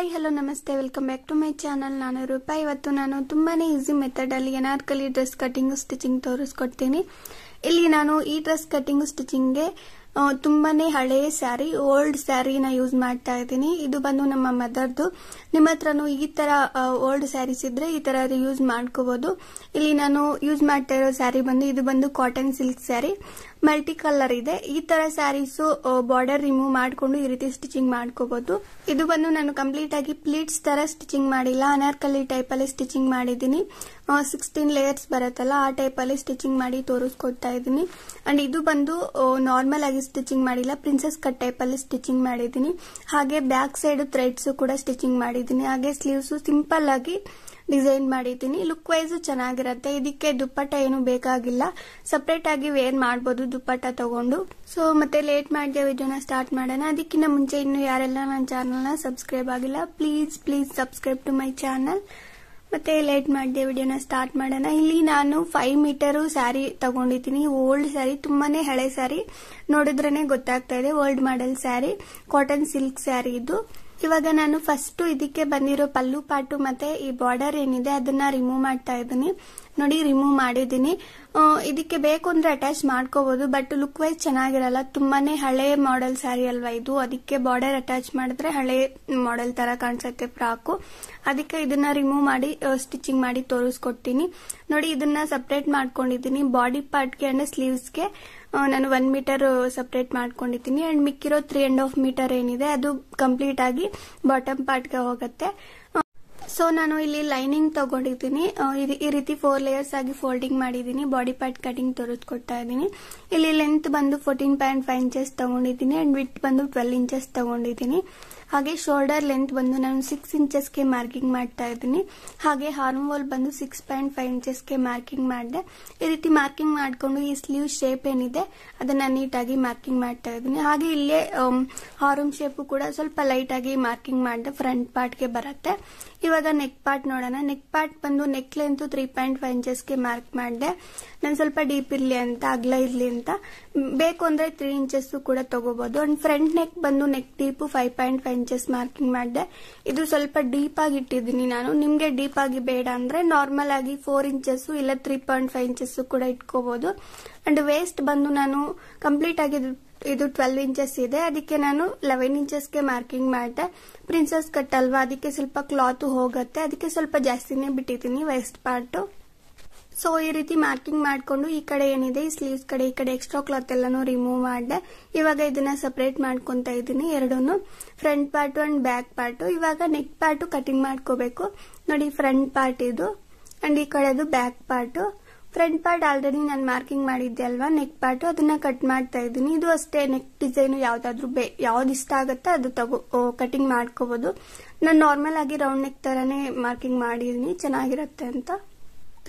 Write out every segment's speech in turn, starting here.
hi hello ನಮಸ್ತೆ welcome back to my channel ನಾನು ರೂಪಾ ಇವತ್ತು ನಾನು ತುಂಬಾ ಈಸಿ ಅಲ್ಲಿ ಎನಾರ್ಕಲಿ ಡ್ರೆಸ್ ಕಟಿಂಗ್ ಸ್ಟಿಚಿಂಗ್ ತೋರಿಸ್ಕೊಡ್ತೀನಿ ಇಲ್ಲಿ ನಾನು ಈ ಡ್ರೆಸ್ ಸ್ಟಿಚಿಂಗ್ ಗೆ ತುಂಬಾನೇ ಹಳೆಯ ಸ್ಯಾರಿ ಓಲ್ಡ್ ಸ್ಯಾರಿನ ಯೂಸ್ ಮಾಡ್ತಾ ಇದ್ದೀನಿ ಇದು ಬಂದು ನಮ್ಮ ಮದರ್ದು ನಿಮ್ಮ ಹತ್ರನು ಈ ತರ ಓಲ್ಡ್ ಸ್ಯಾರೀಸ್ ಇದ್ರೆ ಈ ತರ ಯೂಸ್ ಮಾಡ್ಕೋಬಹುದು ಇಲ್ಲಿ ನಾನು ಯೂಸ್ ಮಾಡ್ತಾ ಇರೋ ಸ್ಯಾರಿ ಬಂದು ಇದು ಬಂದು cotton silk saree multi colour ಇದೆ ಈ ತರ ಸ್ಯಾರೀಸ್ ಬಾರ್ಡರ್ ರಿಮೂವ್ ಮಾಡಿಕೊಂಡು ಈ ರೀತಿ ಸ್ಟಿಚಿಂಗ್ ಮಾಡ್ಕೋಬಹುದು ಇದು ಬಂದು ನಾನು ಕಂಪ್ಲೀಟ್ ಆಗಿ ಪ್ಲೀಟ್ಸ್ ತರ ಸ್ಟಿಚಿಂಗ್ ಮಾಡಿಲ್ಲ ಅನಾರ್ಕಲಿ ಟೈಪ್ ಅಲ್ಲಿ ಸ್ಟಿಚಿಂಗ್ ಮಾಡಿದ್ದೀನಿ ಸಿಕ್ಸ್ಟೀನ್ ಲೇಯರ್ಸ್ ಬರುತ್ತಲ್ಲ ಆ ಟೈಪ್ ಅಲ್ಲಿ ಸ್ಟಿಚಿಂಗ್ ಮಾಡಿ ತೋರಿಸ್ಕೊಡ್ತಾ ಇದೀನಿ ಅಂಡ್ ಇದು ಬಂದು ನಾರ್ಮಲ್ ಆಗಿ ಸ್ಟಿಚಿಂಗ್ ಮಾಡಿಲ್ಲ ಪ್ರಿನ್ಸಸ್ ಕಟ್ ಟೈಪ್ ಅಲ್ಲಿ ಸ್ಟಿಚಿಂಗ್ ಮಾಡಿದ್ದೀನಿ ಹಾಗೆ ಬ್ಯಾಕ್ ಸೈಡ್ ಥ್ರೆಡ್ಸ್ ಕೂಡ ಸ್ಟಿಚಿಂಗ್ ಮಾಡಿದ್ದೀನಿ ಹಾಗೆ ಸ್ಲೀವ್ಸ್ ಸಿಂಪಲ್ ಆಗಿ ಡಿಸೈನ್ ಮಾಡಿದ್ದೀನಿ ಲುಕ್ ವೈಸ್ ಚೆನ್ನಾಗಿರುತ್ತೆ ಇದಕ್ಕೆ ದುಪ್ಪಟ್ಟ ಏನು ಬೇಕಾಗಿಲ್ಲ ಸಪ್ರೇಟ್ ಆಗಿ ವೇರ್ ಮಾಡಬಹುದು ದುಪ್ಪಟ್ಟ ತಗೊಂಡು ಸೊ ಮತ್ತೆ ಲೇಟ್ ಮಾಡಿದೆ ವಿಡಿಯೋನ ಸ್ಟಾರ್ಟ್ ಮಾಡೋಣ ಅದಕ್ಕಿಂತ ಮುಂಚೆ ಇನ್ನು ಯಾರೆಲ್ಲ ನನ್ನ ಚಾನಲ್ನ ಸಬ್ಸ್ಕ್ರೈಬ್ ಆಗಿಲ್ಲ please please subscribe to my channel ಮತ್ತೆ ಲೇಟ್ ಮಾಡಿದೆ ವಿಡಿಯೋನ ಸ್ಟಾರ್ಟ್ ಮಾಡೋಣ ಇಲ್ಲಿ ನಾನು ಫೈವ್ ಮೀಟರ್ ಸ್ಯಾರಿ ತಗೊಂಡಿದ್ದೀನಿ ಓಲ್ಡ್ ಸ್ಯಾರಿ ತುಂಬಾನೇ ಹಳೆ ಸ್ಯಾರಿ ನೋಡಿದ್ರೇನೆ ಗೊತ್ತಾಗ್ತಾ ಇದೆ old model sari cotton silk sari ಇದು ಇವಾಗ ನಾನು ಫಸ್ಟ್ ಇದಕ್ಕೆ ಬಂದಿರೋ ಪಲ್ಲು ಪಾಟು ಮತ್ತೆ ಈ ಬಾರ್ಡರ್ ಏನಿದೆ ಅದನ್ನ ರಿಮೂವ್ ಮಾಡ್ತಾ ಇದ್ದೀನಿ ನೋಡಿ ರಿಮೂವ್ ಮಾಡಿದೀನಿ ಇದಕ್ಕೆ ಬೇಕು ಅಂದ್ರೆ ಅಟ್ಯಾಚ್ ಮಾಡ್ಕೋಬಹುದು ಬಟ್ ಲುಕ್ ವೈಸ್ ಚೆನ್ನಾಗಿರಲ್ಲ ತುಂಬಾನೇ ಹಳೆ ಮಾಡೆಲ್ ಸ್ಯಾರಿ ಅಲ್ವಾ ಇದು ಅದಕ್ಕೆ ಬಾರ್ಡರ್ ಅಟ್ಯಾಚ್ ಮಾಡಿದ್ರೆ ಹಳೆ ಮಾಡೆಲ್ ತರ ಕಾಣಿಸುತ್ತೆ ಫ್ರಾಕು ಅದಕ್ಕೆ ಇದನ್ನ ರಿಮೂವ್ ಮಾಡಿ ಸ್ಟಿಚಿಂಗ್ ಮಾಡಿ ತೋರಿಸ್ಕೊಡ್ತೀನಿ ನೋಡಿ ಇದನ್ನ ಸಪ್ರೇಟ್ ಮಾಡ್ಕೊಂಡಿದ್ದೀನಿ ಬಾಡಿ ಪಾರ್ಟ್ಗೆ ಅಂಡ್ ಸ್ಲೀವ್ಸ್ಗೆ ನಾನು ಒನ್ ಮೀಟರ್ ಸಪ್ರೇಟ್ ಮಾಡ್ಕೊಂಡಿದ್ದೀನಿ ಅಂಡ್ ಮಿಕ್ಕಿರೋ ತ್ರೀ ಅಂಡ್ ಹಾಫ್ ಮೀಟರ್ ಏನಿದೆ ಅದು ಕಂಪ್ಲೀಟ್ ಆಗಿ ಬಾಟಮ್ ಪಾರ್ಟ್ಗೆ ಹೋಗುತ್ತೆ ಸೊ ನಾನು ಇಲ್ಲಿ ಲೈನಿಂಗ್ ತಗೊಂಡಿದ್ದೀನಿ ಈ ರೀತಿ ಫೋರ್ ಲೇಯರ್ಸ್ ಆಗಿ ಫೋಲ್ಡಿಂಗ್ ಮಾಡಿದ್ದೀನಿ ಬಾಡಿ ಪಾರ್ಟ್ ಕಟಿಂಗ್ ತೋರಿಸ್ಕೊಡ್ತಾ ಕೊಡ್ತಾ ಇದ್ದೀನಿ ಇಲ್ಲಿ ಲೆಂತ್ ಬಂದು ಫೋರ್ಟೀನ್ ಪಾಯಿಂಟ್ ಫೈವ್ ಇಂಚಸ್ ತಗೊಂಡಿದ್ದೀನಿ ಅಂಡ್ ವಿತ್ ಬಂದು ಟ್ವೆಲ್ ಇಂಚಸ್ ತಗೊಂಡಿದ್ದೀನಿ ಹಾಗೆ ಶೋಲ್ಡರ್ ಲೆಂತ್ ಬಂದು ನಾನು ಸಿಕ್ಸ್ ಗೆ ಮಾರ್ಕಿಂಗ್ ಮಾಡ್ತಾ ಇದ್ದೀನಿ ಹಾಗೆ ಹಾರ್ಮ್ ವಾಲ್ ಬಂದು ಸಿಕ್ಸ್ ಪಾಯಿಂಟ್ ಫೈವ್ ಗೆ ಮಾರ್ಕಿಂಗ್ ಮಾಡಿದೆ ಈ ರೀತಿ ಮಾರ್ಕಿಂಗ್ ಮಾಡಿಕೊಂಡು ಈ ಸ್ಲೀವ್ ಶೇಪ್ ಏನಿದೆ ಅದನ್ನ ನೀಟಾಗಿ ಮಾರ್ಕಿಂಗ್ ಮಾಡ್ತಾ ಇದ್ದೀನಿ ಹಾಗೆ ಇಲ್ಲೇ ಹಾರ್ಮ್ um, ಶೇಪ್ ಕೂಡ ಸ್ವಲ್ಪ ಲೈಟ್ ಆಗಿ ಮಾರ್ಕಿಂಗ್ ಮಾಡಿದೆ ಫ್ರಂಟ್ ಪಾರ್ಟ್ ಗೆ ಬರುತ್ತೆ ಇವಾಗ ನೆಕ್ ಪಾರ್ಟ್ ನೋಡೋಣ ನೆಕ್ ಪಾರ್ಟ್ ಬಂದು neck length three point five ಗೆ ಮಾರ್ಕ್ ಮಾಡಿದೆ ನಾನು ಸ್ವಲ್ಪ ಡೀಪ್ ಇರ್ಲಿ ಅಂತ ಅಗ್ಲ ಇರ್ಲಿ ಅಂತ ಬೇಕು ಅಂದ್ರೆ ತ್ರೀ ಇಂಚಸ್ ಕೂಡ ತಗೋಬಹುದು ಅಂಡ್ ಫ್ರಂಟ್ ನೆಕ್ ಬಂದು neck deep five point five inches marking ಮಾಡಿದೆ ಇದು ಸ್ವಲ್ಪ ಡೀಪ್ ಆಗಿ ಇಟ್ಟಿದ್ದೀನಿ ನಾನು ನಿಮಗೆ ಡೀಪ್ ಆಗಿ ಬೇಡ ಅಂದ್ರೆ ನಾರ್ಮಲ್ ಆಗಿ ಫೋರ್ ಇಂಚಸ್ ಇಲ್ಲ ತ್ರೀ ಪಾಯಿಂಟ್ ಫೈವ್ ಇಂಚಸ್ ಕೂಡ ಇಟ್ಕೋಬಹುದು ಅಂಡ್ ವೇಸ್ಟ್ ಬಂದು ನಾನು ಕಂಪ್ಲೀಟ್ ಆಗಿ ಇದು ಟ್ವೆಲ್ವ್ ಇಂಚಸ್ ಇದೆ ಅದಕ್ಕೆ ನಾನು ಲೆವೆನ್ ಇಂಚಸ್ಗೆ ಮಾರ್ಕಿಂಗ್ ಮಾಡಿದೆ ಪ್ರಿನ್ಸಸ್ ಕಟ್ ಅಲ್ವಾ ಅದಕ್ಕೆ ಸ್ವಲ್ಪ ಕ್ಲಾತ್ ಹೋಗುತ್ತೆ ಅದಕ್ಕೆ ಸ್ವಲ್ಪ ಜಾಸ್ತಿನೇ ಬಿಟ್ಟಿದ್ದೀನಿ ವೇಸ್ಟ್ ಪಾರ್ಟು ಸೊ ಈ ರೀತಿ ಮಾರ್ಕಿಂಗ್ ಮಾಡಿಕೊಂಡು ಈ ಕಡೆ ಏನಿದೆ ಈ ಸ್ಲೀವ್ಸ್ ಕಡೆ ಈ ಕಡೆ ಎಕ್ಸ್ಟ್ರಾ ಕ್ಲಾತ್ ಎಲ್ಲಾನು ರಿಮೂವ್ ಮಾಡಿದೆ ಇವಾಗ ಇದನ್ನ ಸಪರೇಟ್ ಮಾಡ್ಕೊತಾ ಇದ್ದೀನಿ ಎರಡೂನು front part and back part ಇವಾಗ ನೆಕ್ ಪಾರ್ಟ್ ಕಟಿಂಗ್ ಮಾಡ್ಕೋಬೇಕು ನೋಡಿ ಫ್ರಂಟ್ ಪಾರ್ಟ್ ಇದು ಅಂಡ್ ಈ ಅದು back part front part already ನಾನು ಮಾರ್ಕಿಂಗ್ ಮಾಡಿದ್ದೆ ಅಲ್ವಾ ನೆಕ್ ಪಾರ್ಟ್ ಅದನ್ನ ಕಟ್ ಮಾಡ್ತಾ ಇದ್ದೀನಿ ಇದು ಅಷ್ಟೇ ನೆಕ್ ಡಿಸೈನ್ ಯಾವ್ದಾದ್ರು ಯಾವ್ದು ಇಷ್ಟ ಆಗುತ್ತೆ ಅದು ತಗೋ ಕಟಿಂಗ್ ಮಾಡ್ಕೋಬಹುದು ನಾನು ನಾರ್ಮಲ್ ಆಗಿ ರೌಂಡ್ ನೆಕ್ ತರಾನೇ ಮಾರ್ಕಿಂಗ್ ಮಾಡಿದೀನಿ ಚೆನ್ನಾಗಿರುತ್ತೆ ಅಂತ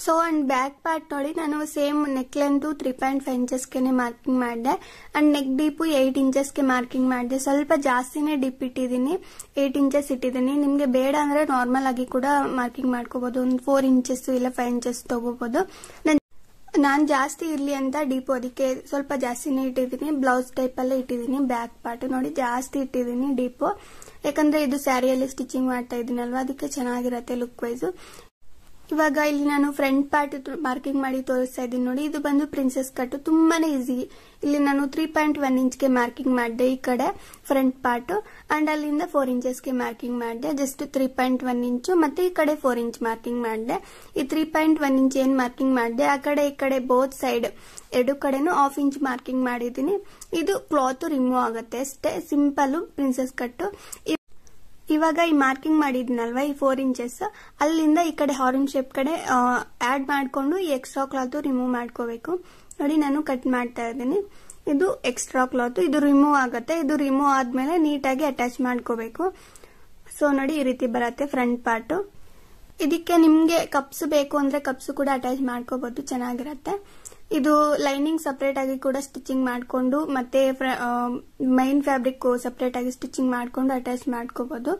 ಸೊ ಅಂಡ್ ಬ್ಯಾಕ್ ಪಾರ್ಟ್ ನೋಡಿ ನಾನು same neck length three point five ಇಂಚಸ್ಗೆ ಮಾರ್ಕಿಂಗ್ ಮಾಡಿದೆ ಅಂಡ್ ನೆಕ್ ಡೀಪು ಏಟ್ ಇಂಚಸ್ಗೆ ಮಾರ್ಕಿಂಗ್ ಮಾಡಿದೆ ಸ್ವಲ್ಪ ಜಾಸ್ತಿನೇ ಡಿಪ್ ಇಟ್ಟಿದ್ದೀನಿ ಏಟ್ ಇಂಚಸ್ ಇಟ್ಟಿದ್ದೀನಿ ನಿಮಗೆ ಬೇಡ ಅಂದ್ರೆ ನಾರ್ಮಲ್ ಆಗಿ ಕೂಡ ಮಾರ್ಕಿಂಗ್ ಮಾಡ್ಕೋಬಹುದು ಒಂದು ಫೋರ್ ಇಂಚಸ್ ಇಲ್ಲ ಫೈವ್ ಇಂಚಸ್ ತಗೋಬಹುದು ನಾನು ಜಾಸ್ತಿ ಇರಲಿ ಅಂತ ಡೀಪು ಅದಕ್ಕೆ ಸ್ವಲ್ಪ ಜಾಸ್ತಿನೇ ಇಟ್ಟಿದ್ದೀನಿ ಬ್ಲೌಸ್ ಟೈಪಲ್ಲೇ ಇಟ್ಟಿದ್ದೀನಿ ಬ್ಯಾಕ್ ಪಾರ್ಟ್ ನೋಡಿ ಜಾಸ್ತಿ ಇಟ್ಟಿದ್ದೀನಿ ಡೀಪು ಯಾಕಂದ್ರೆ ಇದು ಸ್ಯಾರಿಯಲ್ಲಿ ಸ್ಟಿಚಿಂಗ್ ಮಾಡ್ತಾ ಇದೀನಲ್ವಾ ಅದಕ್ಕೆ ಚೆನ್ನಾಗಿರುತ್ತೆ ಲುಕ್ ವೈಸ್ ಇವಾಗ ಇಲ್ಲಿ ನಾನು ಫ್ರಂಟ್ ಪಾರ್ಟ್ ಮಾರ್ಕಿಂಗ್ ಮಾಡಿ ತೋರಿಸ್ತಾ ಇದ್ದೀನಿ ನೋಡಿ ಇದು ಬಂದು ಪ್ರಿನ್ಸೆಸ್ ಕಟ್ ತುಂಬಾನೇ ಈಸಿ ಇಲ್ಲಿ ನಾನು ತ್ರೀ ಪಾಯಿಂಟ್ ಒನ್ ಗೆ ಮಾರ್ಕಿಂಗ್ ಮಾಡಿದೆ ಈ ಕಡೆ ಫ್ರಂಟ್ ಪಾರ್ಟ್ ಅಂಡ್ ಅಲ್ಲಿಂದ ಫೋರ್ ಗೆ ಮಾರ್ಕಿಂಗ್ ಮಾಡಿದೆ just three point one inch ಮತ್ತೆ ಈ ಕಡೆ ಫೋರ್ ಇಂಚ್ ಮಾರ್ಕಿಂಗ್ ಮಾಡಿದೆ ಈ ತ್ರೀ ಪಾಯಿಂಟ್ ಒನ್ ಇಂಚ್ ಏನ್ ಮಾರ್ಕಿಂಗ್ ಮಾಡಿದೆ ಆ ಕಡೆ ಈ ಕಡೆ ಬೋತ್ ಸೈಡ್ ಎರಡು ಕಡೆನೂ ಹಾಫ್ ಇಂಚ್ ಮಾರ್ಕಿಂಗ್ ಮಾಡಿದ್ದೀನಿ ಇದು ಕ್ಲಾತ್ ರಿಮೂವ್ ಆಗುತ್ತೆ ಅಷ್ಟೇ ಸಿಂಪಲ್ ಪ್ರಿನ್ಸೆಸ್ ಕಟ್ಟು ಇವಾಗ ಈ ಮಾರ್ಕಿಂಗ್ ಮಾಡಿದ್ನಲ್ವಾ ಈ ಫೋರ್ ಇಂಚಸ್ ಅಲ್ಲಿಂದ ಈ ಕಡೆ ಹಾರನ್ ಶೇಪ್ ಕಡೆ ಆಡ್ ಮಾಡಿಕೊಂಡು ಈ ಎಕ್ಸ್ಟ್ರಾ ಕ್ಲಾತ್ ರಿಮೂವ್ ಮಾಡ್ಕೋಬೇಕು ನೋಡಿ ನಾನು ಕಟ್ ಮಾಡ್ತಾ ಇದ್ದೀನಿ ಇದು ಎಕ್ಸ್ಟ್ರಾ ಕ್ಲಾತ್ ಇದು ರಿಮೂವ್ ಆಗುತ್ತೆ ಇದು ರಿಮೂವ್ ಆದ್ಮೇಲೆ ನೀಟಾಗಿ ಅಟ್ಯಾಚ್ ಮಾಡ್ಕೋಬೇಕು ಸೊ ನೋಡಿ ಈ ರೀತಿ ಬರುತ್ತೆ ಫ್ರಂಟ್ ಪಾರ್ಟ್ ಇದಕ್ಕೆ ನಿಮ್ಗೆ ಕಪ್ಸ್ ಬೇಕು ಅಂದ್ರೆ ಕಪ್ಸ್ ಕೂಡ ಅಟ್ಯಾಚ್ ಮಾಡ್ಕೋಬಹುದು ಚೆನ್ನಾಗಿರತ್ತೆ ಇದು ಲೈನಿಂಗ್ ಸಪರೇಟ್ ಆಗಿ ಕೂಡ ಸ್ಟಿಚಿಂಗ್ ಮಾಡಿಕೊಂಡು ಮತ್ತೆ ಮೈನ್ ಫ್ಯಾಬ್ರಿಕ್ ಸಪರೇಟ್ ಆಗಿ ಸ್ಟಿಚಿಂಗ್ ಮಾಡಿಕೊಂಡು ಅಟ್ಯಾಚ್ ಮಾಡ್ಕೋಬಹುದು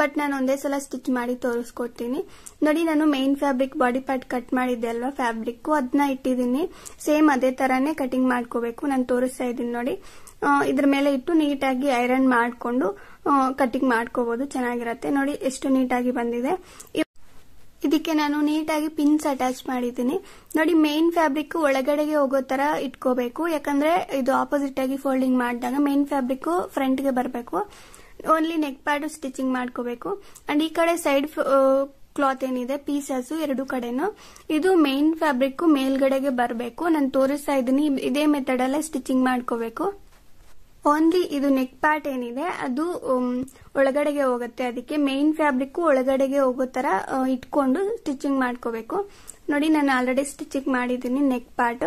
ಬಟ್ ನಾನು ಒಂದೇ ಸಲ ಸ್ಟಿಚ್ ಮಾಡಿ ತೋರಿಸ್ಕೊಡ್ತೀನಿ ನೋಡಿ ನಾನು main fabric body part cut ಮಾಡಿದ್ದೆ ಅಲ್ವಾ ಫ್ಯಾಬ್ರಿಕ್ ಅದನ್ನ ಇಟ್ಟಿದ್ದೀನಿ ಸೇಮ್ ಅದೇ ತರಾನೇ ಕಟಿಂಗ್ ಮಾಡ್ಕೋಬೇಕು ನಾನು ತೋರಿಸ್ತಾ ಇದ್ದೀನಿ ನೋಡಿ ಇದ್ರ ಮೇಲೆ ಇಟ್ಟು ನೀಟಾಗಿ ಐರನ್ ಮಾಡಿಕೊಂಡು ಕಟಿಂಗ್ ಮಾಡ್ಕೋಬಹುದು ಚೆನ್ನಾಗಿರತ್ತೆ ನೋಡಿ ಎಷ್ಟು ನೀಟಾಗಿ ಬಂದಿದೆ ಇದಕ್ಕೆ ನಾನು ನೀಟಾಗಿ ಪಿನ್ಸ್ ಅಟ್ಯಾಚ್ ಮಾಡಿದ್ದೀನಿ ನೋಡಿ ಮೇನ್ ಫ್ಯಾಬ್ರಿಕ್ ಒಳಗಡೆಗೆ ಹೋಗೋ ತರ ಇಟ್ಕೋಬೇಕು ಯಾಕಂದ್ರೆ ಇದು ಆಪೋಸಿಟ್ ಆಗಿ ಫೋಲ್ಡಿಂಗ್ ಮಾಡಿದಾಗ ಮೇನ್ ಫ್ಯಾಬ್ರಿಕ್ ಫ್ರಂಟ್ ಗೆ ಬರಬೇಕು ಓನ್ಲಿ ನೆಕ್ ಪ್ಯಾಡ್ ಸ್ಟಿಚಿಂಗ್ ಮಾಡ್ಕೋಬೇಕು ಅಂಡ್ ಈ ಕಡೆ ಸೈಡ್ ಕ್ಲಾತ್ ಏನಿದೆ ಪೀಸಸ್ ಎರಡು ಕಡೆನು ಇದು ಮೇನ್ ಫ್ಯಾಬ್ರಿಕ್ ಮೇಲ್ಗಡೆಗೆ ಬರಬೇಕು ನಾನು ತೋರಿಸ್ತಾ ಇದ್ದೀನಿ ಇದೇ ಮೆಥಡ್ ಅಲ್ಲೇ ಸ್ಟಿಚಿಂಗ್ ಮಾಡ್ಕೋಬೇಕು ಓನ್ಲಿ ಇದು ನೆಕ್ ಪಾರ್ಟ್ ಏನಿದೆ ಅದು um, ಒಳಗಡೆಗೆ ಹೋಗುತ್ತೆ ಅದಕ್ಕೆ ಮೇನ್ ಫ್ಯಾಬ್ರಿಕ್ ಒಳಗಡೆಗೆ ಹೋಗೋ ತರ ಇಟ್ಕೊಂಡು ಸ್ಟಿಚಿಂಗ್ ಮಾಡ್ಕೋಬೇಕು ನೋಡಿ ನಾನು ಆಲ್ರೆಡಿ ಸ್ಟಿಚಿಂಗ್ ಮಾಡಿದೀನಿ neck part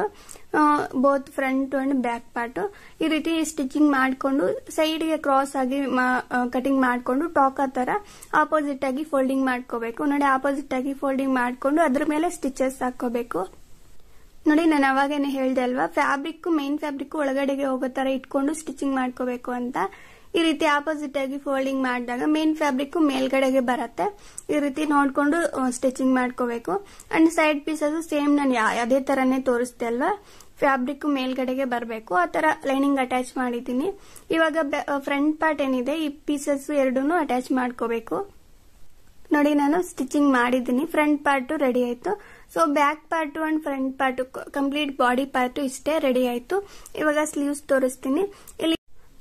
both front and back part ಈ ರೀತಿ ಸ್ಟಿಚಿಂಗ್ ಮಾಡಿಕೊಂಡು ಸೈಡ್ಗೆ ಕ್ರಾಸ್ ಆಗಿ ಕಟಿಂಗ್ ಮಾಡಿಕೊಂಡು ಟಾಕ್ ಆ ತರ ಆಪೋಸಿಟ್ ಆಗಿ ಫೋಲ್ಡಿಂಗ್ ಮಾಡ್ಕೋಬೇಕು ನೋಡಿ ಆಪೋಸಿಟ್ ಆಗಿ ಫೋಲ್ಡಿಂಗ್ ಮಾಡಿಕೊಂಡು ಅದ್ರ ಮೇಲೆ ಸ್ಟಿಚಸ್ ಹಾಕೋಬೇಕು ನೋಡಿ ನಾನು ಅವಾಗೇನೆ ಹೇಳ್ದೆ ಅಲ್ವಾ ಫ್ಯಾಬ್ರಿಕ್ ಮೈನ್ ಫ್ಯಾಬ್ರಿಕ್ ಒಳಗಡೆಗೆ ಹೋಗೋ ತರ ಇಟ್ಕೊಂಡು ಸ್ಟಿಚಿಂಗ್ ಮಾಡ್ಕೋಬೇಕು ಅಂತ ಈ ರೀತಿ ಆಪೋಸಿಟ್ ಆಗಿ ಫೋಲ್ಡಿಂಗ್ ಮಾಡಿದಾಗ ಮೇನ್ ಫ್ಯಾಬ್ರಿಕ್ ಮೇಲ್ಗಡೆಗೆ ಬರುತ್ತೆ ಈ ರೀತಿ ನೋಡ್ಕೊಂಡು ಸ್ಟಿಚಿಂಗ್ ಮಾಡ್ಕೋಬೇಕು ಅಂಡ್ ಸೈಡ್ ಪೀಸಸ್ ಸೇಮ್ ನಾನು ಅದೇ ತರನೇ ತೋರಿಸ್ದೆ ಅಲ್ವಾ ಫ್ಯಾಬ್ರಿಕ್ ಮೇಲ್ಗಡೆಗೆ ಬರಬೇಕು ಆ ತರ ಲೈನಿಂಗ್ ಅಟ್ಯಾಚ್ ಮಾಡಿದ್ದೀನಿ ಇವಾಗ ಫ್ರಂಟ್ ಪಾರ್ಟ್ ಏನಿದೆ ಈ ಪೀಸಸ್ ಎರಡೂ ಅಟ್ಯಾಚ್ ಮಾಡ್ಕೋಬೇಕು ನೋಡಿ ನಾನು ಸ್ಟಿಚಿಂಗ್ ಮಾಡಿದ್ದೀನಿ ಫ್ರಂಟ್ ಪಾರ್ಟ್ ರೆಡಿ ಆಯ್ತು so back part and front part complete body part ಇಷ್ಟೇ ರೆಡಿ ಆಯಿತು ಇವಾಗ ಸ್ಲೀವ್ಸ್ ತೋರಿಸ್ತೀನಿ ಇಲ್ಲಿ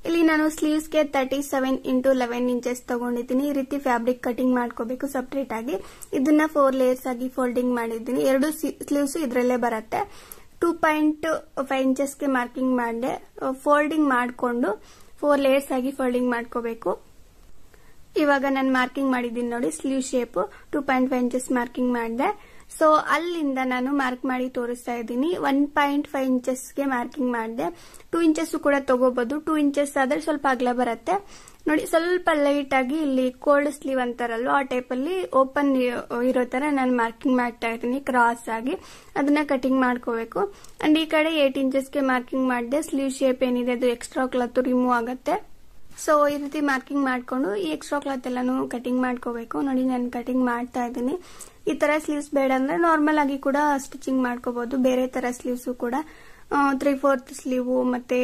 ಇಲ್ಲಿ ನಾನು ಸ್ಲೀವ್ಸ್ಗೆ thirty seven into eleven inches ತಗೊಂಡಿದ್ದೀನಿ ಈ ರೀತಿ ಫ್ಯಾಬ್ರಿಕ್ ಕಟಿಂಗ್ ಮಾಡ್ಕೋಬೇಕು ಸಪ್ರೇಟ್ ಆಗಿ ಇದನ್ನ ಫೋರ್ ಲೇಯರ್ಸ್ ಆಗಿ ಫೋಲ್ಡಿಂಗ್ ಮಾಡಿದ್ದೀನಿ ಎರಡು ಸ್ಲೀವ್ಸ್ ಇದರಲ್ಲೇ ಬರುತ್ತೆ ಟೂ ಪಾಯಿಂಟ್ ಫೈವ್ ಇಂಚಸ್ಗೆ ಮಾರ್ಕಿಂಗ್ ಮಾಡಿದೆ ಫೋಲ್ಡಿಂಗ್ ಮಾಡಿಕೊಂಡು ಫೋರ್ ಲೇಯರ್ಸ್ ಆಗಿ ಫೋಲ್ಡಿಂಗ್ ಮಾಡ್ಕೋಬೇಕು ಇವಾಗ ನಾನು ಮಾರ್ಕಿಂಗ್ ಮಾಡಿದ್ದೀನಿ ನೋಡಿ sleeve shape two point five inches marking ಮಾಡಿದೆ ಸೊ ಅಲ್ಲಿಂದ ನಾನು ಮಾರ್ಕ್ ಮಾಡಿ ತೋರಿಸ್ತಾ ಇದ್ದೀನಿ ಒನ್ ಪಾಯಿಂಟ್ ಫೈವ್ ಇಂಚಸ್ಗೆ ಮಾರ್ಕಿಂಗ್ ಮಾಡಿದೆ ಟೂ ಇಂಚಸ್ ಕೂಡ ತಗೋಬಹುದು ಟೂ ಇಂಚಸ್ ಆದ್ರೆ ಸ್ವಲ್ಪ ಅಗಲ ಬರುತ್ತೆ ನೋಡಿ ಸ್ವಲ್ಪ ಲೈಟ್ ಆಗಿ ಇಲ್ಲಿ ಕೋಲ್ಡ್ ಸ್ಲೀವ್ ಅಂತಾರಲ್ವ ಆ ಟೈಪ್ ಅಲ್ಲಿ ಓಪನ್ ಇರೋ ತರ ನಾನು ಮಾರ್ಕಿಂಗ್ ಮಾಡ್ತಾ ಇದ್ದೀನಿ ಕ್ರಾಸ್ ಆಗಿ ಅದನ್ನ ಕಟಿಂಗ್ ಮಾಡ್ಕೋಬೇಕು ಅಂಡ್ ಈ ಕಡೆ ಏಟ್ ಇಂಚಸ್ಗೆ ಮಾರ್ಕಿಂಗ್ ಮಾಡಿದೆ ಸ್ಲೀವ್ ಶೇಪ್ ಏನಿದೆ ಅದು ಎಕ್ಸ್ಟ್ರಾ ಕ್ಲಾತ್ ರಿಮೂವ್ ಆಗುತ್ತೆ ಸೊ ಈ ರೀತಿ ಮಾರ್ಕಿಂಗ್ ಮಾಡ್ಕೊಂಡು ಈ ಎಕ್ಸ್ಟ್ರಾ ಕ್ಲಾತ್ ಎಲ್ಲಾನು ಕಟಿಂಗ್ ಮಾಡ್ಕೋಬೇಕು ನೋಡಿ ನಾನು ಕಟಿಂಗ್ ಮಾಡ್ತಾ ಇದ್ದೀನಿ ಈ ತರ ಸ್ಲೀವ್ಸ್ ಬೇಡ ಅಂದ್ರೆ ನಾರ್ಮಲ್ ಆಗಿ ಕೂಡ ಸ್ಟಿಚಿಂಗ್ ಮಾಡ್ಕೋಬಹುದು ಬೇರೆ ತರ ಸ್ಲೀವ್ಸ್ ಕೂಡ ತ್ರೀ ಫೋರ್ತ್ ಸ್ಲೀವ್ ಮತ್ತೆ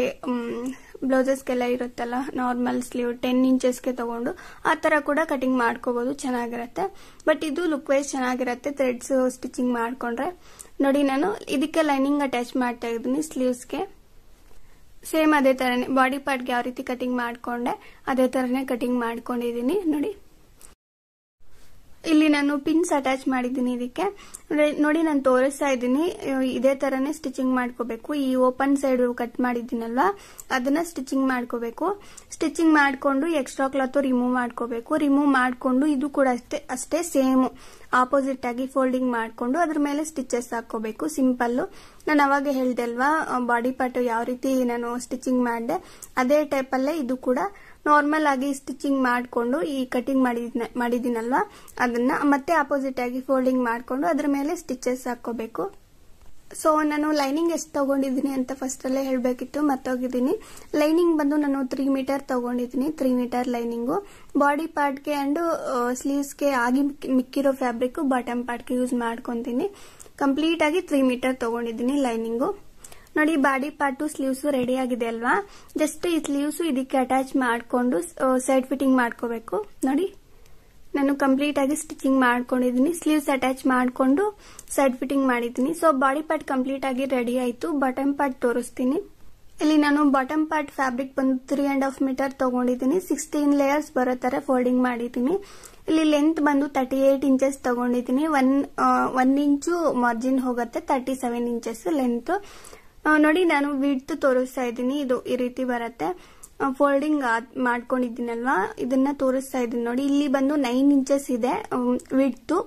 ಬ್ಲೌಸಸ್ಗೆಲ್ಲ ಇರುತ್ತಲ್ಲ ನಾರ್ಮಲ್ ಸ್ಲೀವ್ ಟೆನ್ ಇಂಚಸ್ಗೆ ತಗೊಂಡು ಆ ತರ ಕೂಡ ಕಟಿಂಗ್ ಮಾಡ್ಕೋಬಹುದು ಚೆನ್ನಾಗಿರತ್ತೆ ಬಟ್ ಇದು ಲುಕ್ ವೈಸ್ ಚೆನ್ನಾಗಿರುತ್ತೆ ಥ್ರೆಡ್ಸ್ ಸ್ಟಿಚಿಂಗ್ ಮಾಡ್ಕೊಂಡ್ರೆ ನೋಡಿ ನಾನು ಇದಕ್ಕೆ ಲೈನಿಂಗ್ ಅಟ್ಯಾಚ್ ಮಾಡ್ತಾ ಇದ್ದೀನಿ ಸ್ಲೀವ್ಸ್ಗೆ ಸೇಮ್ ಅದೇ ತರನೇ ಬಾಡಿ ಪಾರ್ಟ್ಗೆ ಯಾವ ರೀತಿ ಕಟಿಂಗ್ ಮಾಡ್ಕೊಂಡೆ ಅದೇ ತರನೇ ಕಟಿಂಗ್ ಮಾಡ್ಕೊಂಡಿದೀನಿ ನೋಡಿ ಇಲ್ಲಿ ನಾನು ಪಿನ್ಸ್ ಅಟ್ಯಾಚ್ ಮಾಡಿದ್ದೀನಿ ಇದಕ್ಕೆ ನೋಡಿ ನಾನು ತೋರಿಸ್ತಾ ಇದ್ದೀನಿ ಇದೇ ತರನೇ ಸ್ಟಿಚಿಂಗ್ ಮಾಡ್ಕೋಬೇಕು ಈ ಓಪನ್ ಸೈಡ್ ಕಟ್ ಮಾಡಿದ್ದೀನಲ್ವಾ ಅದನ್ನ ಸ್ಟಿಚಿಂಗ್ ಮಾಡ್ಕೋಬೇಕು ಸ್ಟಿಚಿಂಗ್ ಮಾಡಿಕೊಂಡು ಎಕ್ಸ್ಟ್ರಾ ಕ್ಲಾತ್ ರಿಮೂವ್ ಮಾಡ್ಕೋಬೇಕು ರಿಮೂವ್ ಮಾಡಿಕೊಂಡು ಇದು ಕೂಡ ಅಷ್ಟೇ ಅಷ್ಟೇ ಸೇಮ್ ಆಪೋಸಿಟ್ ಆಗಿ ಫೋಲ್ಡಿಂಗ್ ಮಾಡಿಕೊಂಡು ಅದ್ರ ಮೇಲೆ ಸ್ಟಿಚಸ್ ಹಾಕೋಬೇಕು ಸಿಂಪಲ್ ನಾನು ಅವಾಗ ಹೇಳ್ದೆ ಅಲ್ವಾ ಬಾಡಿ ಪಾರ್ಟ್ ಯಾವ ರೀತಿ ನಾನು ಸ್ಟಿಚಿಂಗ್ ಮಾಡಿದೆ ಅದೇ ಟೈಪಲ್ಲೇ ಇದು ಕೂಡ ನಾರ್ಮಲ್ ಆಗಿ ಸ್ಟಿಚಿಂಗ್ ಮಾಡಿಕೊಂಡು ಈ ಕಟಿಂಗ್ ಮಾಡಿದ್ದೀನಲ್ವ ಅದನ್ನ ಮತ್ತೆ ಅಪೋಸಿಟ್ ಆಗಿ ಫೋಲ್ಡಿಂಗ್ ಮಾಡಿಕೊಂಡು ಅದ್ರ ಮೇಲೆ ಸ್ಟಿಚಸ್ ಹಾಕೋಬೇಕು ಸೊ ನಾನು ಲೈನಿಂಗ್ ಎಷ್ಟು ತಗೊಂಡಿದ್ದೀನಿ ಅಂತ ಫಸ್ಟ್ ಅಲ್ಲೇ ಹೇಳಬೇಕಿತ್ತು ಮರ್ತೋಗಿದ್ದೀನಿ ಲೈನಿಂಗ್ ಬಂದು ನಾನು ತ್ರೀ ಮೀಟರ್ ತಗೊಂಡಿದ್ದೀನಿ ತ್ರೀ ಮೀಟರ್ ಲೈನಿಂಗು ಬಾಡಿ ಪಾರ್ಟ್ಗೆ ಅಂಡ್ ಸ್ಲೀವ್ಸ್ಗೆ ಆಗಿ ಮಿಕ್ಕಿರೋ ಫ್ಯಾಬ್ರಿಕ್ ಬಾಟಮ್ ಪಾರ್ಟ್ಗೆ ಯೂಸ್ ಮಾಡ್ಕೊತೀನಿ ಕಂಪ್ಲೀಟ್ ಆಗಿ ತ್ರೀ ಮೀಟರ್ ತಗೊಂಡಿದ್ದೀನಿ ಲೈನಿಂಗು ನೋಡಿ ಬಾಡಿ ಪಾರ್ಟು ಸ್ಲೀವ್ಸ್ ರೆಡಿ ಆಗಿದೆ ಅಲ್ವಾ ಜಸ್ಟ್ ಈ ಸ್ಲೀವ್ಸ್ ಇದಕ್ಕೆ ಅಟ್ಯಾಚ್ ಮಾಡಿಕೊಂಡು ಸೈಡ್ ಫಿಟ್ಟಿಂಗ್ ಮಾಡ್ಕೋಬೇಕು ನೋಡಿ ನಾನು ಕಂಪ್ಲೀಟ್ ಆಗಿ ಸ್ಟಿಚಿಂಗ್ ಮಾಡ್ಕೊಂಡಿದ್ದೀನಿ ಸ್ಲೀವ್ಸ್ ಅಟ್ಯಾಚ್ ಮಾಡಿಕೊಂಡು ಸೈಡ್ ಫಿಟ್ಟಿಂಗ್ ಮಾಡಿದ್ದೀನಿ ಸೊ ಬಾಡಿ ಪಾರ್ಟ್ ಕಂಪ್ಲೀಟ್ ಆಗಿ ರೆಡಿ ಆಯಿತು ಬಾಟಮ್ ಪಾರ್ಟ್ ತೋರಿಸ್ತೀನಿ ಇಲ್ಲಿ ನಾನು ಬಾಟಮ್ ಪಾರ್ಟ್ ಫ್ಯಾಬ್ರಿಕ್ ಬಂದು ತ್ರೀ ಅಂಡ್ ಹಾಫ್ ಮೀಟರ್ ತಗೊಂಡಿದ್ದೀನಿ ಸಿಕ್ಸ್ಟೀನ್ ಲೇಯರ್ಸ್ ಬರೋ ತರ ಫೋಲ್ಡಿಂಗ್ ಮಾಡಿದ್ದೀನಿ ಇಲ್ಲಿ ಲೆಂತ್ ಬಂದು ತರ್ಟಿ ಏಟ್ ಇಂಚಸ್ ತಗೊಂಡಿದ್ದೀನಿ ಒನ್ ಒನ್ ಇಂಚು ಮಾರ್ಜಿನ್ ಹೋಗುತ್ತೆ ತರ್ಟಿ ಸೆವೆನ್ ಇಂಚಸ್ ಲೆಂತ್ ನೋಡಿ ನಾನು ವಿಡ್ತು ತೋರಿಸ್ತಾ ಇದ್ದೀನಿ ಇದು ಈ ರೀತಿ ಬರುತ್ತೆ ಫೋಲ್ಡಿಂಗ್ ಮಾಡ್ಕೊಂಡಿದ್ದೀನಲ್ವಾ ಇದನ್ನ ತೋರಿಸ್ತಾ ಇದ್ದೀನಿ ನೋಡಿ ಇಲ್ಲಿ ಬಂದು ನೈನ್ ಇಂಚಸ್ ಇದೆ ವಿಡ್ತು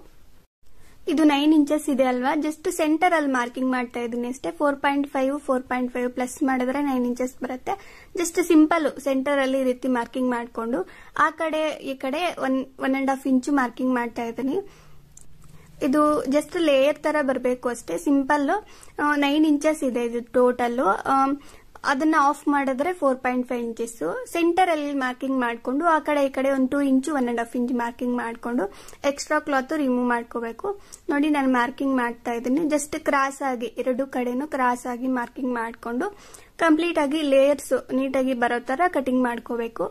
ಇದು ನೈನ್ ಇಂಚಸ್ ಇದೆ ಅಲ್ವಾ ಜಸ್ಟ್ ಸೆಂಟರ್ ಅಲ್ಲಿ ಮಾರ್ಕಿಂಗ್ ಮಾಡ್ತಾ ಇದ್ದೀನಿ ಅಷ್ಟೇ four point five four point five plus ಮಾಡಿದ್ರೆ ನೈನ್ ಇಂಚಸ್ ಬರುತ್ತೆ ಜಸ್ಟ್ ಸಿಂಪಲ್ ಸೆಂಟರ್ ಅಲ್ಲಿ ಈ ರೀತಿ ಮಾರ್ಕಿಂಗ್ ಮಾಡಿಕೊಂಡು ಆ ಕಡೆ ಈ ಕಡೆ one one and half inch marking ಮಾಡ್ತಾ ಇದ್ದೀನಿ ಇದು ಜಸ್ಟ್ ಲೇಯರ್ ತರ ಬರಬೇಕು ಅಷ್ಟೇ ಸಿಂಪಲ್ ನೈನ್ ಇಂಚಸ್ ಇದೆ ಇದು ಟೋಟಲ್ ಅದನ್ನ ಆಫ್ ಮಾಡಿದ್ರೆ four point five inches centre ಅಲ್ಲಿ ಮಾರ್ಕಿಂಗ್ ಮಾಡಿಕೊಂಡು ಆ ಕಡೆ ಈ ಕಡೆ ಒಂದು two inch one and half inch marking ಮಾಡಿಕೊಂಡು ಎಕ್ಸ್ಟ್ರಾ ಕ್ಲಾತ್ ರಿಮೂವ್ ಮಾಡ್ಕೋಬೇಕು ನೋಡಿ ನಾನು ಮಾರ್ಕಿಂಗ್ ಮಾಡ್ತಾ ಇದ್ದೀನಿ ಜಸ್ಟ್ ಕ್ರಾಸ್ ಆಗಿ ಎರಡು ಕಡೆನೂ ಕ್ರಾಸ್ ಆಗಿ ಮಾರ್ಕಿಂಗ್ ಮಾಡಿಕೊಂಡು ಕಂಪ್ಲೀಟ್ ಆಗಿ ಲೇಯರ್ಸ್ ನೀಟಾಗಿ ಬರೋ ತರ ಕಟಿಂಗ್ ಮಾಡ್ಕೋಬೇಕು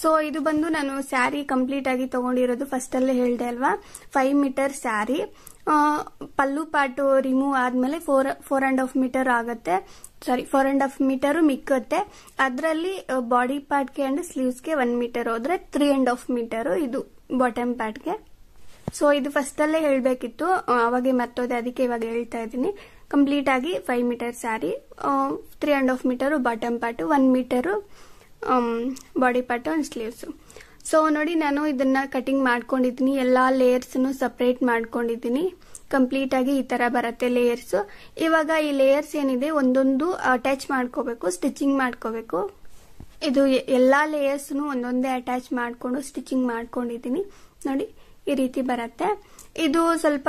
ಸೊ ಇದು ಬಂದು ನಾನು ಸ್ಯಾರಿ ಕಂಪ್ಲೀಟ್ ಆಗಿ ತಗೊಂಡಿರೋದು ಫಸ್ಟ್ ಅಲ್ಲೇ ಹೇಳಿದೆ ಅಲ್ವಾ five metre sari pallu part remove ಆದ್ಮೇಲೆ four four and half metre ಆಗುತ್ತೆ sorry four and half metre ಮಿಕ್ಕತ್ತೆ ಅದರಲ್ಲಿ ಬಾಡಿ ಗೆ ಅಂಡ್ ಸ್ಲೀವ್ಸ್ಗೆ ಒನ್ ಮೀಟರ್ ಹೋದ್ರೆ ತ್ರೀ ಅಂಡ್ ಹಾಫ್ ಮೀಟರ್ ಇದು ಬಾಟಮ್ ಗೆ ಸೊ ಇದು ಫಸ್ಟ್ ಅಲ್ಲೇ ಹೇಳಬೇಕಿತ್ತು ಅವಾಗೆ ಮರ್ತೋದೆ ಅದಕ್ಕೆ ಇವಾಗ ಹೇಳ್ತಾ ಇದ್ದೀನಿ ಕಂಪ್ಲೀಟ್ ಆಗಿ five metre sari three and half metre bottom part one metre body part and sleeves so ನೋಡಿ ನಾನು ಇದನ್ನು ಕಟಿಂಗ್ ಮಾಡ್ಕೊಂಡಿದ್ದೀನಿ ಎಲ್ಲ ಲೇಯರ್ಸನ್ನು ಸಪ್ರೇಟ್ ಮಾಡ್ಕೊಂಡಿದ್ದೀನಿ ಆಗಿ ಈ ಥರ ಬರುತ್ತೆ ಲೇಯರ್ಸು ಇವಾಗ ಈ ಲೇಯರ್ಸ್ ಏನಿದೆ ಒಂದೊಂದು ಅಟ್ಯಾಚ್ ಮಾಡ್ಕೋಬೇಕು ಸ್ಟಿಚಿಂಗ್ ಮಾಡ್ಕೋಬೇಕು ಇದು ಎಲ್ಲ ಲೇಯರ್ಸ್ನು ಒಂದೊಂದೇ ಅಟ್ಯಾಚ್ ಮಾಡಿಕೊಂಡು ಸ್ಟಿಚಿಂಗ್ ಮಾಡ್ಕೊಂಡಿದ್ದೀನಿ ನೋಡಿ ಈ ರೀತಿ ಬರುತ್ತೆ ಇದು ಸ್ವಲ್ಪ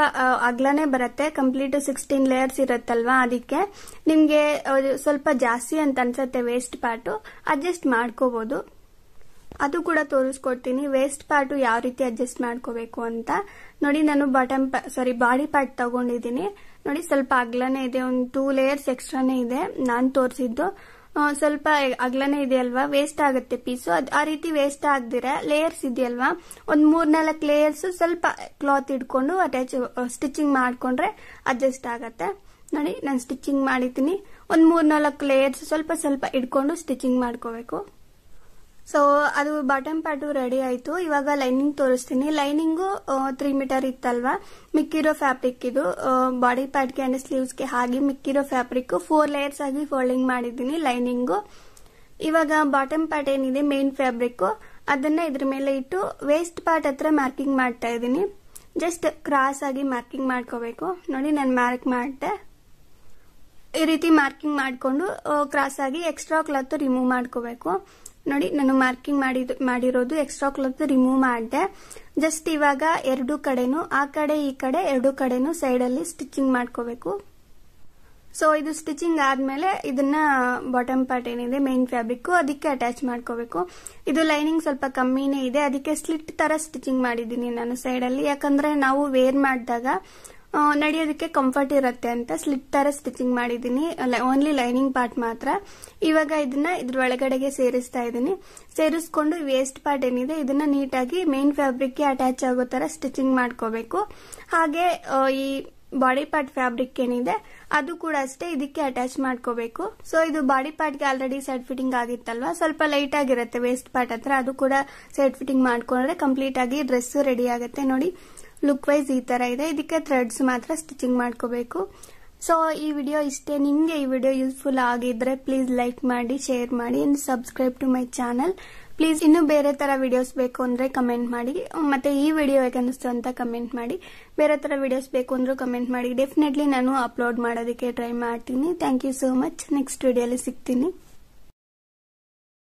ಅಗ್ಲನೇ ಬರುತ್ತೆ ಕಂಪ್ಲೀಟ್ ಸಿಕ್ಸ್ಟೀನ್ ಲೇಯರ್ಸ್ ಇರುತ್ತಲ್ವಾ ಅದಕ್ಕೆ ನಿಮಗೆ ಸ್ವಲ್ಪ ಜಾಸ್ತಿ ಅಂತ ಅನ್ಸತ್ತೆ ವೇಸ್ಟ್ ಪಾರ್ಟು ಅಡ್ಜಸ್ಟ್ ಮಾಡ್ಕೋಬಹುದು ಅದು ಕೂಡ ತೋರಿಸ್ಕೊಡ್ತೀನಿ ವೇಸ್ಟ್ ಪಾರ್ಟು ಯಾವ ರೀತಿ ಅಡ್ಜಸ್ಟ್ ಮಾಡ್ಕೋಬೇಕು ಅಂತ ನೋಡಿ ನಾನು ಬಾಟಮ್ ಸಾರಿ ಬಾಡಿ ಪಾರ್ಟ್ ತಗೊಂಡಿದ್ದೀನಿ ನೋಡಿ ಸ್ವಲ್ಪ ಅಗ್ಲನೇ ಇದೆ ಒಂದು ಟೂ ಲೇಯರ್ಸ್ ಎಕ್ಸ್ಟ್ರಾನೇ ಇದೆ ನಾನು ತೋರಿಸಿದ್ದು ಸ್ವಲ್ಪ ಅಗ್ಲನೇ ಇದೆಯಲ್ವಾ ವೇಸ್ಟ್ ಆಗುತ್ತೆ ಪೀಸು ಅದು ಆ ರೀತಿ ವೇಸ್ಟ್ ಆಗದಿರ ಲೇಯರ್ಸ್ ಇದೆಯಲ್ವಾ ಒಂದು ಮೂರ್ನಾಲ್ಕು ಲೇಯರ್ಸ್ ಸ್ವಲ್ಪ ಕ್ಲಾತ್ ಇಡ್ಕೊಂಡು ಅಟ್ಯಾಚ್ ಸ್ಟಿಚಿಂಗ್ ಮಾಡ್ಕೊಂಡ್ರೆ ಅಡ್ಜಸ್ಟ್ ಆಗತ್ತೆ ನೋಡಿ ನಾನು ಸ್ಟಿಚಿಂಗ್ ಮಾಡಿದ್ದೀನಿ ಒಂದು ಮೂರ್ನಾಲ್ಕು ಲೇಯರ್ಸ್ ಸ್ವಲ್ಪ ಸ್ವಲ್ಪ ಇಟ್ಕೊಂಡು ಸ್ಟಿಚಿಂಗ್ ಮಾಡ್ಕೋಬೇಕು ಸೊ ಅದು ಬಾಟಮ್ ಪ್ಯಾಟು ರೆಡಿ ಆಯ್ತು ಇವಾಗ ಲೈನಿಂಗ್ ತೋರಿಸ್ತೀನಿ ಲೈನಿಂಗು ತ್ರೀ ಮೀಟರ್ ಇತ್ತಲ್ವಾ ಮಿಕ್ಕಿರೋ ಫ್ಯಾಬ್ರಿಕ್ ಇದು ಬಾಡಿ ಗೆ ಅಂಡ್ ಸ್ಲೀವ್ಸ್ಗೆ ಹಾಗೆ ಮಿಕ್ಕಿರೋ ಫ್ಯಾಬ್ರಿಕ್ ಫೋರ್ ಲೇಯರ್ಸ್ ಆಗಿ ಫೋಲ್ಡಿಂಗ್ ಮಾಡಿದ್ದೀನಿ ಲೈನಿಂಗು ಇವಾಗ ಬಾಟಮ್ ಪಾರ್ಟ್ ಏನಿದೆ ಮೇನ್ ಫ್ಯಾಬ್ರಿಕ್ ಅದನ್ನ ಇದ್ರ ಮೇಲೆ ಇಟ್ಟು ವೇಸ್ಟ್ ಪಾರ್ಟ್ ಹತ್ರ ಮಾರ್ಕಿಂಗ್ ಮಾಡ್ತಾ ಇದ್ದೀನಿ ಜಸ್ಟ್ ಕ್ರಾಸ್ ಆಗಿ ಮಾರ್ಕಿಂಗ್ ಮಾಡ್ಕೋಬೇಕು ನೋಡಿ ನಾನು ಮಾರ್ಕ್ ಮಾಡಿದೆ ಈ ರೀತಿ ಮಾರ್ಕಿಂಗ್ ಮಾಡಿಕೊಂಡು ಕ್ರಾಸ್ ಆಗಿ ಎಕ್ಸ್ಟ್ರಾ ಕ್ಲಾತ್ ರಿಮೂವ್ ಮಾಡ್ಕೋಬೇಕು ನೋಡಿ ನಾನು ಮಾರ್ಕಿಂಗ್ ಮಾಡಿ ಮಾಡಿರೋದು ಎಕ್ಸ್ಟ್ರಾ ಕ್ಲಾತ್ ರಿಮೂವ್ ಮಾಡಿದೆ ಜಸ್ಟ್ ಇವಾಗ ಎರಡು ಕಡೆನು ಆ ಕಡೆ ಈ ಕಡೆ ಎರಡು ಕಡೆನೂ ಸೈಡಲ್ಲಿ ಸ್ಟಿಚಿಂಗ್ ಮಾಡ್ಕೋಬೇಕು ಸೊ ಇದು ಸ್ಟಿಚಿಂಗ್ ಆದ್ಮೇಲೆ ಇದನ್ನ ಬಾಟಮ್ ಪಾರ್ಟ್ ಏನಿದೆ ಮೇನ್ ಫ್ಯಾಬ್ರಿಕ್ ಅದಕ್ಕೆ ಅಟ್ಯಾಚ್ ಮಾಡ್ಕೋಬೇಕು ಇದು ಲೈನಿಂಗ್ ಸ್ವಲ್ಪ ಕಮ್ಮಿನೇ ಇದೆ ಅದಕ್ಕೆ ಸ್ಲಿಟ್ ತರ ಸ್ಟಿಚಿಂಗ್ ಮಾಡಿದ್ದೀನಿ ನಾನು ಸೈಡಲ್ಲಿ ಯಾಕಂದ್ರೆ ನಾವು ವೇರ್ ಮಾಡಿದಾಗ ನಡೆಯೋದಕ್ಕೆ ಕಂಫರ್ಟ್ ಇರುತ್ತೆ ಅಂತ ಸ್ಲಿಪ್ ತರ ಸ್ಟಿಚಿಂಗ್ ಮಾಡಿದ್ದೀನಿ ಓನ್ಲಿ ಲೈನಿಂಗ್ ಪಾರ್ಟ್ ಮಾತ್ರ ಇವಾಗ ಇದನ್ನ ಇದ್ರ ಒಳಗಡೆಗೆ ಸೇರಿಸ್ತಾ ಇದ್ದೀನಿ ಸೇರಿಸ್ಕೊಂಡು ವೇಸ್ಟ್ ಪಾರ್ಟ್ ಏನಿದೆ ಇದನ್ನ ನೀಟಾಗಿ ಮೇನ್ ಫ್ಯಾಬ್ರಿಕ್ಗೆ ಅಟ್ಯಾಚ್ ಆಗೋ ತರ ಸ್ಟಿಚಿಂಗ್ ಮಾಡ್ಕೋಬೇಕು ಹಾಗೆ ಈ ಬಾಡಿ ಪಾರ್ಟ್ ಫ್ಯಾಬ್ರಿಕ್ ಏನಿದೆ ಅದು ಕೂಡ ಅಷ್ಟೇ ಇದಕ್ಕೆ ಅಟ್ಯಾಚ್ ಮಾಡ್ಕೋಬೇಕು ಸೊ ಇದು ಬಾಡಿ ಪಾರ್ಟ್ಗೆ ಆಲ್ರೆಡಿ ಸೆಟ್ ಫಿಟ್ಟಿಂಗ್ ಆಗಿತ್ತಲ್ವಾ ಸ್ವಲ್ಪ ಲೈಟ್ ಆಗಿರುತ್ತೆ ವೇಸ್ಟ್ ಪಾರ್ಟ್ ಹತ್ರ ಅದು ಕೂಡ ಸೆಟ್ ಫಿಟ್ಟಿಂಗ್ ಮಾಡ್ಕೊಂಡ್ರೆ ಕಂಪ್ಲೀಟ್ ಆಗಿ ಡ್ರೆಸ್ ರೆಡಿ ಆಗುತ್ತೆ ನೋಡಿ ಲುಕ್ ವೈಸ್ ಈ ತರ ಇದೆ ಇದಕ್ಕೆ ಥ್ರೆಡ್ಸ್ ಮಾತ್ರ ಸ್ಟಿಚಿಂಗ್ ಮಾಡ್ಕೋಬೇಕು ಸೊ ಈ ವಿಡಿಯೋ ಇಷ್ಟೇ ನಿಮಗೆ ಈ ವಿಡಿಯೋ ಯೂಸ್ಫುಲ್ ಆಗಿದ್ರೆ ಪ್ಲೀಸ್ ಲೈಕ್ ಮಾಡಿ ಶೇರ್ ಮಾಡಿ and subscribe to my channel please ಇನ್ನೂ ಬೇರೆ ತರ ವಿಡಿಯೋಸ್ ಬೇಕು ಅಂದ್ರೆ ಕಮೆಂಟ್ ಮಾಡಿ ಮತ್ತೆ ಈ ವಿಡಿಯೋ ಹೇಗೆ ಅಂತ ಕಮೆಂಟ್ ಮಾಡಿ ಬೇರೆ ತರ ವಿಡಿಯೋಸ್ ಬೇಕು ಅಂದ್ರೆ ಕಮೆಂಟ್ ಮಾಡಿ ಡೆಫಿನೆಟ್ಲಿ ನಾನು ಅಪ್ಲೋಡ್ ಮಾಡೋದಕ್ಕೆ ಟ್ರೈ ಮಾಡ್ತೀನಿ thank you so much next ವಿಡಿಯೋಲಿ ಸಿಗ್ತೀನಿ